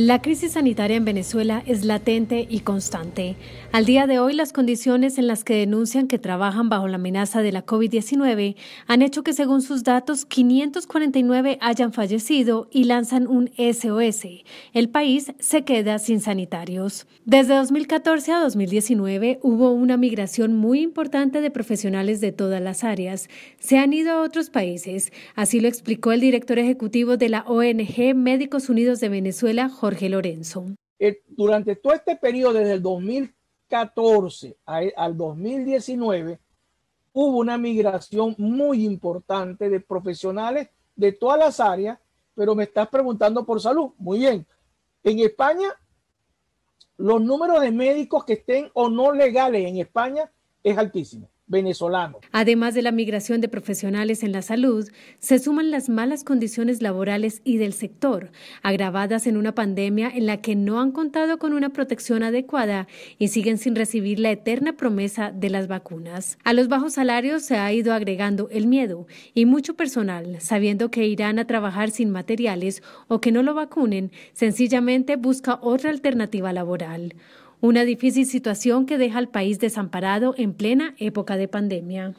La crisis sanitaria en Venezuela es latente y constante. Al día de hoy, las condiciones en las que denuncian que trabajan bajo la amenaza de la COVID-19 han hecho que, según sus datos, 549 hayan fallecido y lanzan un SOS. El país se queda sin sanitarios. Desde 2014 a 2019 hubo una migración muy importante de profesionales de todas las áreas. Se han ido a otros países. Así lo explicó el director ejecutivo de la ONG Médicos Unidos de Venezuela, Jorge Lorenzo. Eh, durante todo este periodo, desde el 2014 al 2019, hubo una migración muy importante de profesionales de todas las áreas, pero me estás preguntando por salud. Muy bien. En España, los números de médicos que estén o no legales en España es altísimo venezolano. Además de la migración de profesionales en la salud, se suman las malas condiciones laborales y del sector, agravadas en una pandemia en la que no han contado con una protección adecuada y siguen sin recibir la eterna promesa de las vacunas. A los bajos salarios se ha ido agregando el miedo y mucho personal, sabiendo que irán a trabajar sin materiales o que no lo vacunen, sencillamente busca otra alternativa laboral. Una difícil situación que deja al país desamparado en plena época de pandemia.